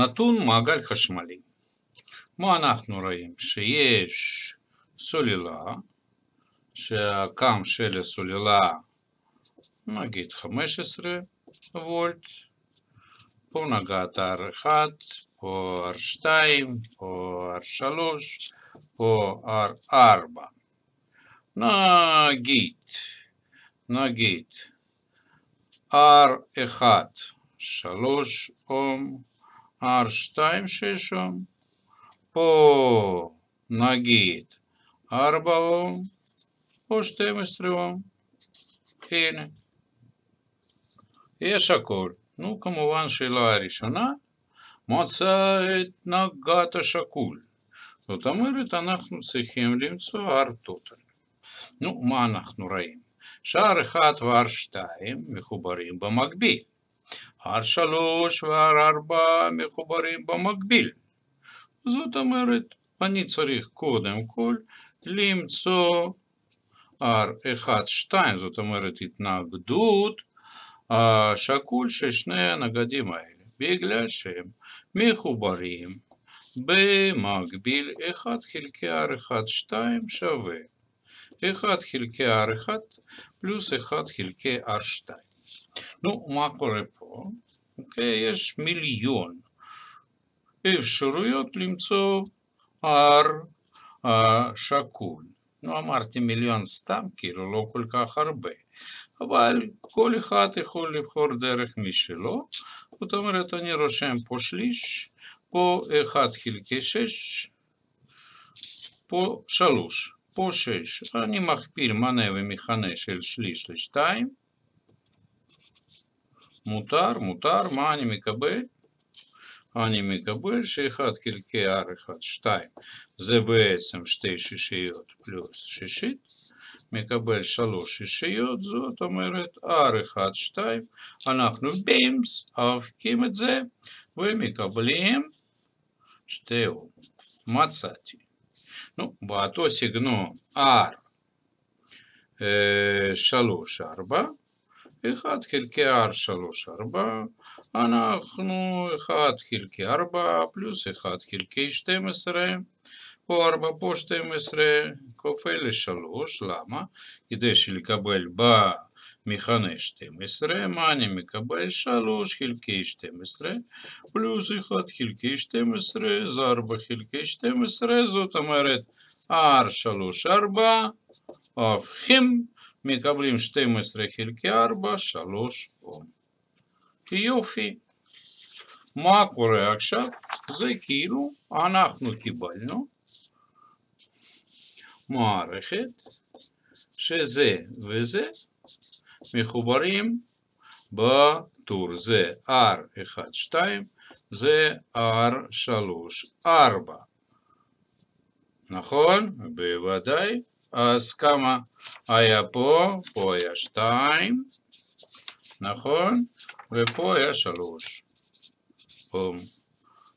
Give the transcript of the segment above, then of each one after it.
נתון מעגל חשמלי. כמו אנחנו רואים? שיש סוללה, שהקם של הסוללה נגיד 15 וולט, פה נגעת R1, פה R2, פה R3, פה R4. נגיד, נגיד R1 3 אום, Арштаймшишом по нагид арбаом оштемистревом הנה. יש הכל. נו, כמובן שאלה הראשונה, מצא את נגת השקול. זאת אומרת, אנחנו צריכים למצוא הר טוטל. נו, מה אנחנו רואים? שער 1 וער 2 מחוברים במקביל. R3 ו-R4 מחוברים במקביל. זאת אומרת, אני צריך קודם כל למצוא R1-2, זאת אומרת התנגדות השקול של שני הנגדים האלה, בגלל שהם מחוברים במקביל 1 חלקי R1-2 שווה 1 חלקי R1 פלוס 1 חלקי R2. נו, מה קורה פה? אוקיי, יש מיליון אפשרויות למצוא R השקול. נו, אמרתי מיליון סתם, כאילו לא כל כך הרבה. אבל כל אחד יכול לבחור דרך משלו. זאת אומרת, אני רושם פה שליש, פה 1 חלקי 6, פה 3, פה 6. אני מכפיל מנה ומכנה של שליש לשתיים, מותר, מותר, מה אני מקבל? אני מקבל ש1 חלקי r1 2 זה בעצם שתי שישיות פלוס שישית, מקבל שלוש שישיות, זאת אומרת r1 2, אנחנו בימס, אבקים את זה ומקבלים שתיהו, מצאתי. נו, באותו סגנון r 3 4 1 חלקי R3-4, אנחנו 1 חלקי 4 פלוס 1 חלקי 12, פה 4 פה 12 כופל ל-3, למה? כדי שלקבל במכנה 12, מה אני מקבל? 3 חלקי 12 פלוס 1 חלקי 12 זה 4 חלקי 12, זאת אומרת R3-4 הופכים מקבלים 12 חלקי 4, 3 אום. יופי. מה קורה עכשיו? זה כאילו אנחנו קיבלנו מערכת שזה וזה מחוברים בטור זה R1-2 זה R3-4 נכון? בוודאי אז כמה היה פה? פה היה 2, נכון? ופה היה 3. בום.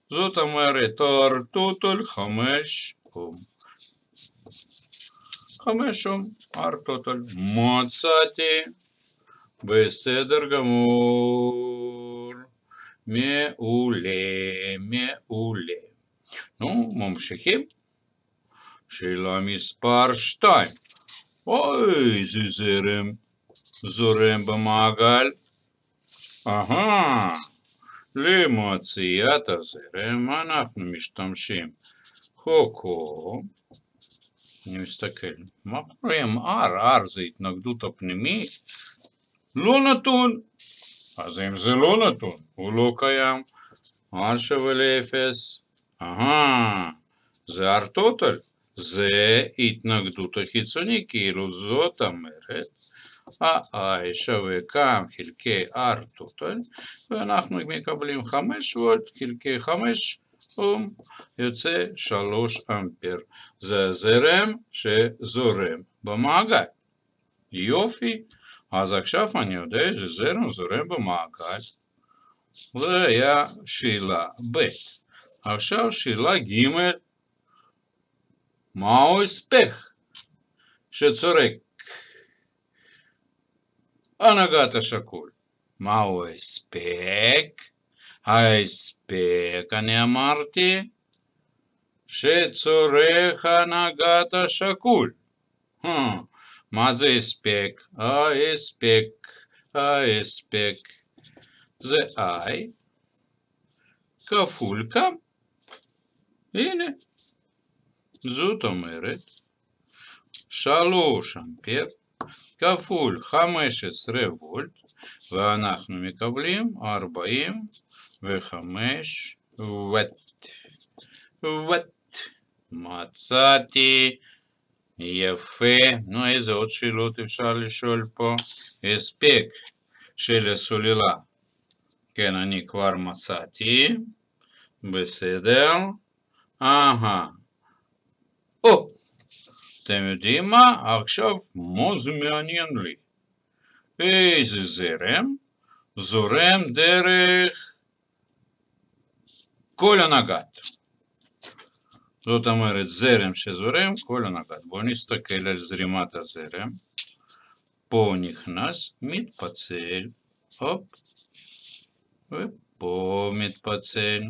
זאת אומרת, תואר טוטל 5 אום. 5 אום, R טוטול. מצאתי, בסדר גמור. מעולה, מעולה. נו, ממשיכים. שאלה מספר 2. אוי, זה זרם זורם במעגל. אהה, למציאת הזרם אנחנו משתמשים. קוקו, אני מסתכל, מה קורה עם R? R זה התנגדות הפנימית? לא נתון. אז אם זה לא נתון, הוא לא קיים. R שווה לאפס. אהה, זה R total. זה התנגדות החיצוני, כאילו זאת אומרת ה-i שווה כאן חלקי r total, ואנחנו מקבלים 5 וולט חלקי 5 אום, יוצא 3 אמפר. זה הזרם שזורם במעגל. יופי, אז עכשיו אני יודע שזרם זורם במעגל. זה היה שאלה ב'. עכשיו שאלה ג' ma uspeh și țorec. Ana gata șacul. Ma uspec, hai speca neamarte și țorec ana gata șacul. Hmm. Maze spec, a spec, a spec. Ze ai, că fulca, bine. זאת אומרת, 3 אמפר כפול 15 וולט, ואנחנו מקבלים 45 וואט. וואט. מצאתי. יפה. נו, איזה עוד שאלות אפשר לשאול פה? הספק של הסוללה. כן, אני כבר מצאתי. בסדר. אהה. או, אתם יודעים מה? עכשיו, מה זה מעניין לי? איזה זרם זורם דרך כל הנגד. זאת אומרת, זרם שזורם כל הנגד. בואו נסתכל על זרימת הזרם. פה נכנס, מתפצל, הופ, ופה מתפצל.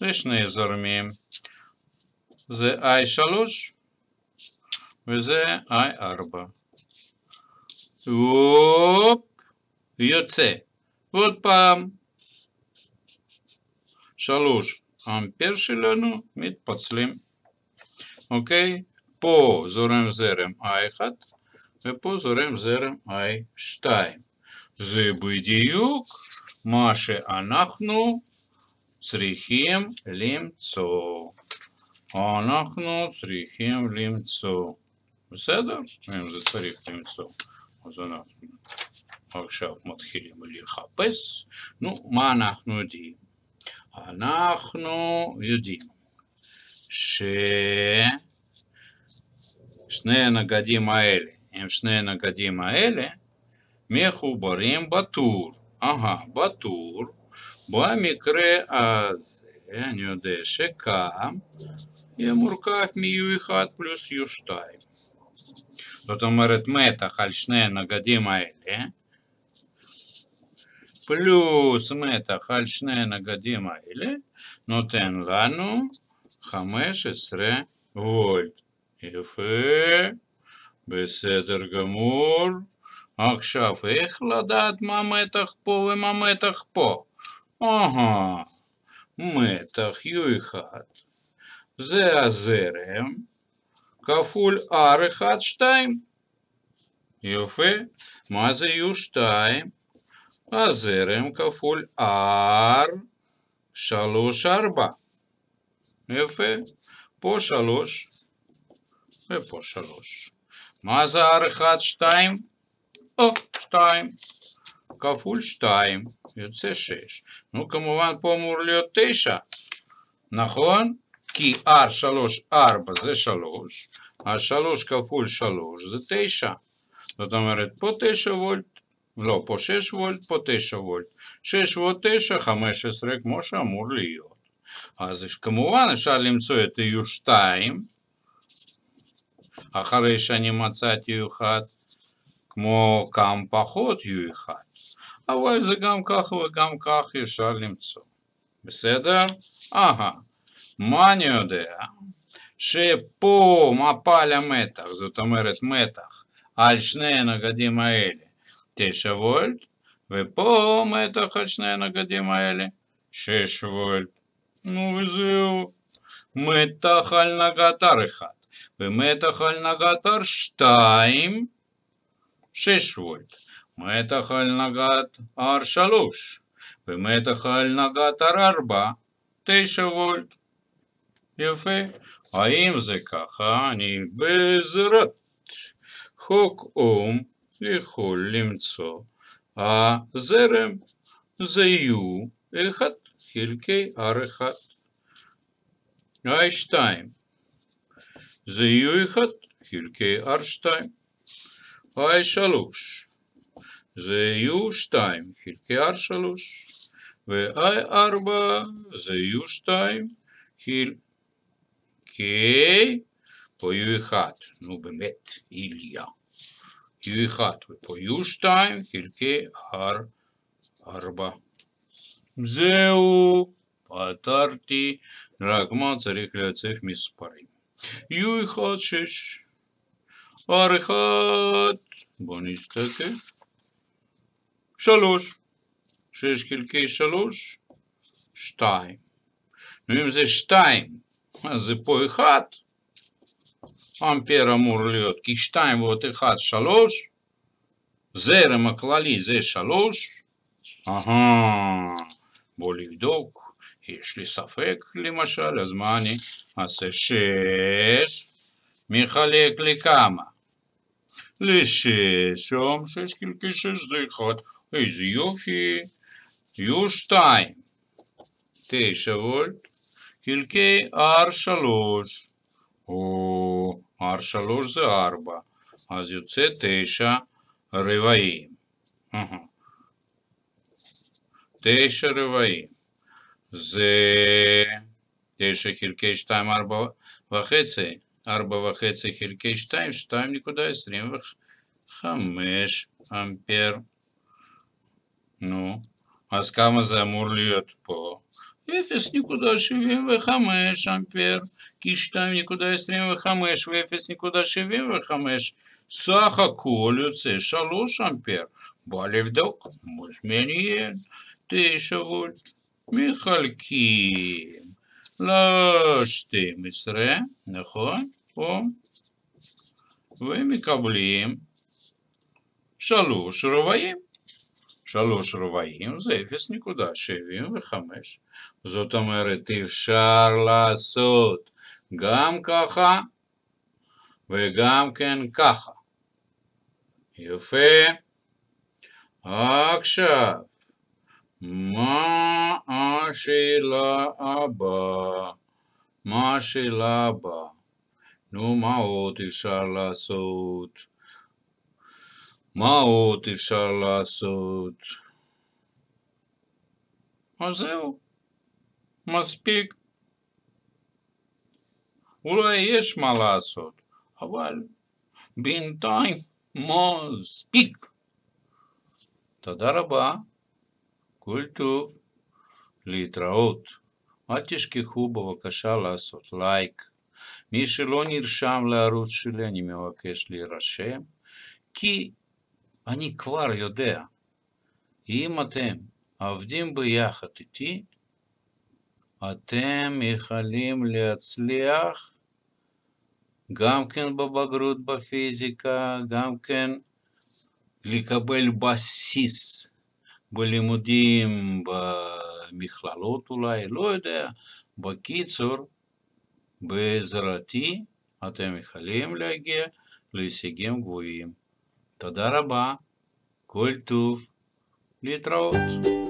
זה שני זרמים. זה i3 וזה i4. הופ, יוצא. עוד פעם, 3 אמפר שלנו מתפצלים. אוקיי? פה זורם זרם i1 ופה זורם זרם i2. זה בדיוק מה שאנחנו צריכים למצוא. אנחנו צריכים למצוא, בסדר? אם זה צריך למצוא, אז אנחנו עכשיו מתחילים לחפש. נו, מה אנחנו יודעים? אנחנו יודעים ש... שני הנגדים האלה, הם שני הנגדים האלה, מחוברים בטור. אהה, בטור. במקרה הזה, אני יודע שכאן Ямуркав миюихат плюс юштай. זאת אומרת מתח על שני הנגדים האלה, פלוס מתח על שני הנגדים האלה, נותן לנו 15 וולט. יפה, בסדר גמור. עכשיו, איך לדעת מה מתח פה ומה מתח פה? אהה, מתח U1 זה הזרם, כפול R1, 2. יופי. מה זה U2? הזרם כפול R, 3, 4. יפה. פה 3 ופה 3. מה זה R1, 2? או, 2. כפול 2, יוצא 6. נו, כמובן פה אמור להיות 9, נכון? כי R3-4 זה 3, ה-3 כפול 3 זה 9. זאת אומרת, פה 9 וולט, לא, פה 6 וולט, פה 9 וולט. 6 ועוד 9, 15, כמו שאמור להיות. אז כמובן אפשר למצוא את U2, אחרי שאני מצאתי U1, כמו כמה פחות U1. אבל זה גם כך וגם כך אפשר למצוא. בסדר? אהה. Μάνιονται. Σε πού μα метах, μέταχ, ζωτομέρες μέταχ. Αλσνένα ακαδήμα έλη. Τέσσερα βόλτ. Вепо метах ачнена гадіма елі. Шеш вольт. Ну визив. Метахаль нагатар ехат. Веметахаль нагатар штайм. Шеш вольт. Метахаль нагат ар шалуш. на нагатар арба. Тейша вольт. יפה. האם זה ככה? אני בעזרת חוק אום יכול למצוא הזרם. זה יהיו 1 חלקי R1. I2 זה יהיו 1 חלקי R2. I3 זה יהיו 2 חלקי R3. ו-I4 זה יהיו 2 חלקי R3. אוקיי, פה U1, נו באמת, איליה. U1 ופה U2 חלקי R4. זהו, פתרתי, רק מה צריך לייצב מספרים. U1, 6, R1, בוא נסתכל, 3, 6 חלקי 3, 2. אם זה 2, זה פה 1, אמפר אמור להיות כי 2 ועוד 1, 3, זרם הכללי זה 3, אהה, בוא נבדוק, יש לי ספק למשל, אז מה אני אעשה 6, מחלק לכמה? לשש, שם 6 חלקי 6 זה 1, איזה יופי, יו 2, 9 וולט, тільки R3. О, R3 זה 4. אז יוצא 9 רבעים. Угу. 9 רבעים. זה 9 חלקי 2, 4 וחצי. 4 וחצי חלקי 2, 2.25 אמפר. נו, אז כמה זה אמור להיות פה? 0.75 אמפר, כ-2.25 ו-0.75. סך הכל יוצא 3 אמפר. בוא לבדוק, מעניין, 9 וולט, מחלקים ל-12, נכון? פה. ומקבלים 3 רבעים. 3 רבעים זה 0.75. זאת אומרת, אפשר לעשות גם ככה וגם כן ככה. יפה. עכשיו, מה השאלה הבאה? מה השאלה הבאה? נו, מה עוד אפשר לעשות? מה עוד אפשר לעשות? אז זהו. מספיק. אולי יש מה לעשות, אבל בינתיים מספיק. תודה רבה, כל טוב, להתראות. אל תשכחו בבקשה לעשות לייק. מי שלא נרשם לערוץ שלי, אני מבקש להירשם, כי אני כבר יודע, אם אתם עובדים ביחד איתי, אתם יכולים להצליח גם כן בבגרות בפיזיקה, גם כן לקבל בסיס בלימודים במכללות אולי, לא יודע. בקיצור, בעזרתי אתם יכולים להגיע להישגים גבוהים. תודה רבה, כל טוב, להתראות.